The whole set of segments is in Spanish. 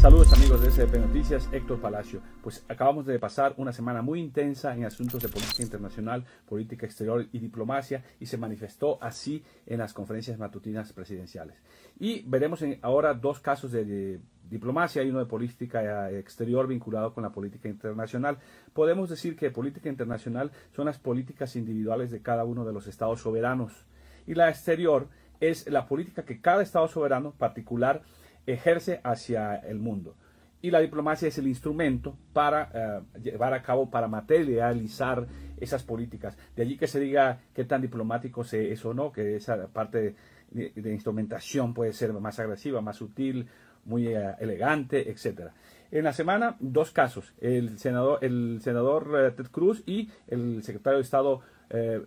Saludos amigos de SDP Noticias, Héctor Palacio. Pues acabamos de pasar una semana muy intensa en asuntos de política internacional, política exterior y diplomacia y se manifestó así en las conferencias matutinas presidenciales. Y veremos en, ahora dos casos de, de diplomacia y uno de política eh, exterior vinculado con la política internacional. Podemos decir que política internacional son las políticas individuales de cada uno de los estados soberanos y la exterior es la política que cada estado soberano particular ejerce hacia el mundo. Y la diplomacia es el instrumento para eh, llevar a cabo, para materializar esas políticas. De allí que se diga qué tan diplomático se es o no, que esa parte de, instrumentación puede ser más agresiva, más sutil, muy eh, elegante, etcétera. En la semana, dos casos, el senador, el senador eh, Ted Cruz y el secretario de Estado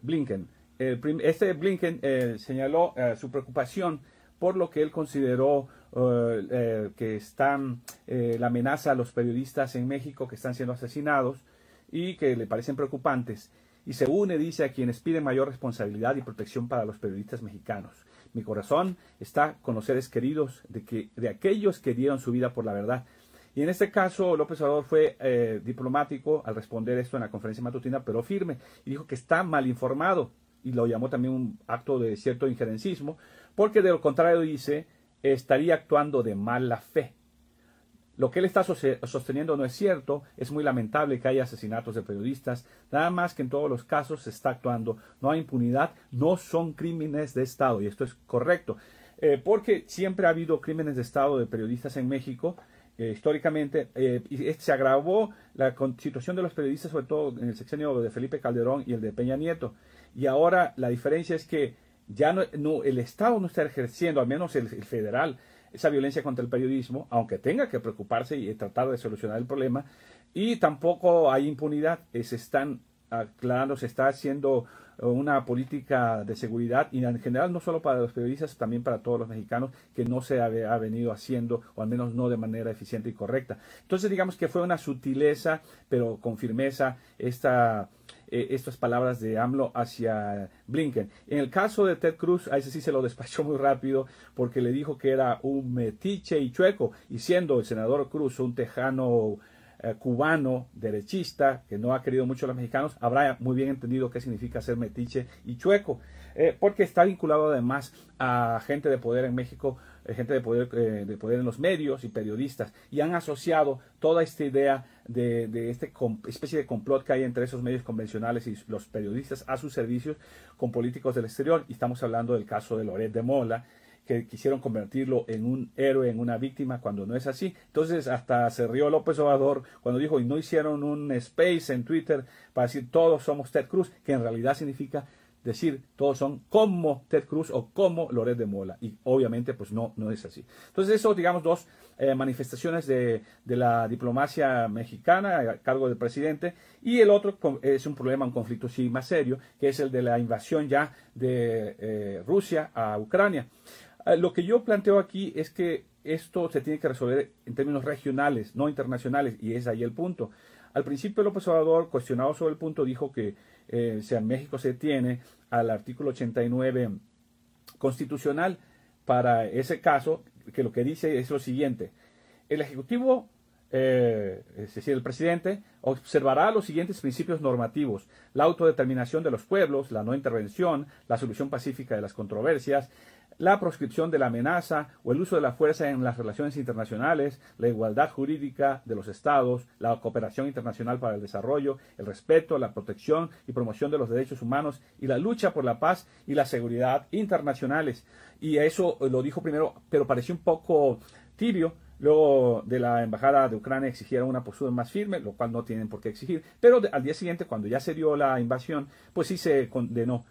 Blinken. este Blinken señaló su preocupación por lo que él consideró eh, eh, que están eh, la amenaza a los periodistas en México que están siendo asesinados y que le parecen preocupantes. Y se une, dice, a quienes piden mayor responsabilidad y protección para los periodistas mexicanos. Mi corazón está con los seres queridos de, que, de aquellos que dieron su vida por la verdad. Y en este caso, López Obrador fue diplomático al responder esto en la conferencia matutina, pero firme, y dijo que está mal informado y lo llamó también un acto de cierto injerencismo, porque de lo contrario dice, estaría actuando de mala fe. Lo que él está sosteniendo no es cierto, es muy lamentable que haya asesinatos de periodistas, nada más que en todos los casos se está actuando, no hay impunidad, no son crímenes de Estado, y esto es correcto, eh, porque siempre ha habido crímenes de Estado de periodistas en México, eh, históricamente, eh, y este, se agravó la situación de los periodistas, sobre todo en el sexenio de Felipe Calderón y el de Peña Nieto. Y ahora la diferencia es que ya no, el Estado no está ejerciendo, al menos el, el, federal, esa violencia contra el periodismo, aunque tenga que preocuparse y tratar de solucionar el problema, y tampoco hay impunidad, se están Ah, claro, se está haciendo eh, una política de seguridad y en general no solo para los periodistas, también para todos los mexicanos que no se ha, venido haciendo o al menos no de manera eficiente y correcta. Entonces digamos que fue una sutileza, pero con firmeza eh, estas palabras de AMLO hacia Blinken. En el caso de Ted Cruz, a ese sí se lo despachó muy rápido porque le dijo que era un metiche y chueco y siendo el senador Cruz un tejano eh, cubano derechista que no ha querido mucho a los mexicanos habrá muy bien entendido qué significa ser metiche y chueco, eh, porque está vinculado además a gente de poder en México, eh, gente de poder, de poder en los medios y periodistas, y han asociado toda esta idea de, de esta especie de complot que hay entre esos medios convencionales y los periodistas a sus servicios con políticos del exterior, y estamos hablando del caso de Loret de Mola, que quisieron convertirlo en un héroe, en una víctima, cuando no es así. Entonces, hasta se rió López Obrador cuando dijo, y no hicieron un space en Twitter para decir todos somos Ted Cruz, que en realidad significa decir todos son como Ted Cruz o como Loret de Mola. Y obviamente, pues no, no es así. Entonces, eso, digamos, dos eh, manifestaciones de, la diplomacia mexicana a cargo del presidente. Y el otro es un problema, un conflicto sí más serio, que es el de la invasión ya de eh, Rusia a Ucrania. Ah, lo que yo planteo aquí es que esto se tiene que resolver en términos regionales, no internacionales, y es ahí el punto. Al principio López Obrador, cuestionado sobre el punto, dijo que eh, en México se tiene al artículo 89 constitucional para ese caso, que lo que dice es lo siguiente. El Ejecutivo, eh, es decir, el presidente, observará los siguientes principios normativos. La autodeterminación de los pueblos, la no intervención, la solución pacífica de las controversias, la proscripción de la amenaza o el uso de la fuerza en las relaciones internacionales, la igualdad jurídica de los estados, la cooperación internacional para el desarrollo, el respeto, la protección y promoción de los derechos humanos y la lucha por la paz y la seguridad internacionales. Y eso eh, lo dijo primero, pero pareció un poco tibio. Luego de la embajada de Ucrania exigieron una postura más firme, lo cual no tienen por qué exigir. Pero al día siguiente, cuando ya se dio la invasión, pues sí se condenó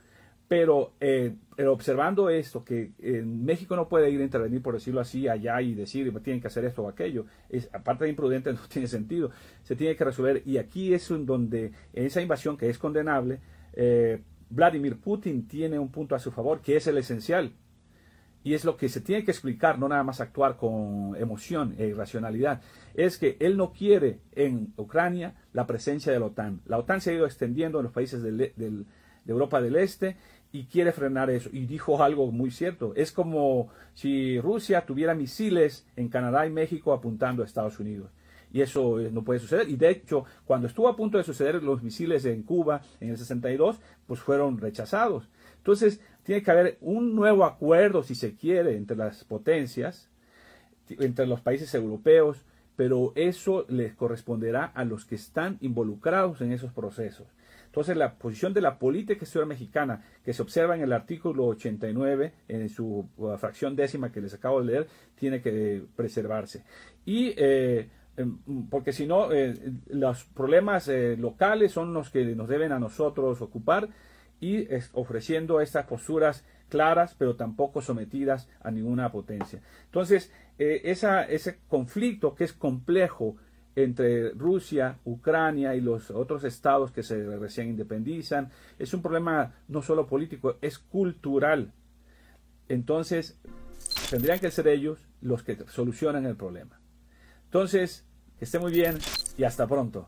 pero, eh, eh, observando esto, que eh, México no puede ir a intervenir, por decirlo así, allá y decir, tienen que hacer esto o aquello, es, aparte de imprudente no tiene sentido, se tiene que resolver. Y aquí es donde en esa invasión que es condenable, Vladimir Putin tiene un punto a su favor, que es el esencial. Y es lo que se tiene que explicar, no nada más actuar con emoción e irracionalidad. Es que él no quiere en Ucrania la presencia de la OTAN. La OTAN se ha ido extendiendo en los países e, de Europa del Este y quiere frenar eso. Y dijo algo muy cierto. Es como si Rusia tuviera misiles en Canadá y México apuntando a Estados Unidos. Y eso eh, no puede suceder. Y de hecho, cuando estuvo a punto de suceder los misiles en Cuba en el 62, pues fueron rechazados. Entonces, tiene que haber un nuevo acuerdo, si se quiere, entre las potencias, entre los países europeos, pero eso les corresponderá a los que están involucrados en esos procesos. Entonces, la posición de la política exterior mexicana, que se observa en el artículo 89, en su uh, fracción décima que les acabo de leer, tiene que preservarse. Y eh, em, porque si no, eh, los problemas eh, locales son los que nos deben a nosotros ocupar y ofreciendo estas posturas claras, pero tampoco sometidas a ninguna potencia. Entonces, ese conflicto que es complejo, entre Rusia, Ucrania y los otros estados que se recién independizan. Es un problema no solo político, es cultural. Entonces, tendrían que ser ellos los que solucionan el problema. Entonces, que esté muy bien y hasta pronto.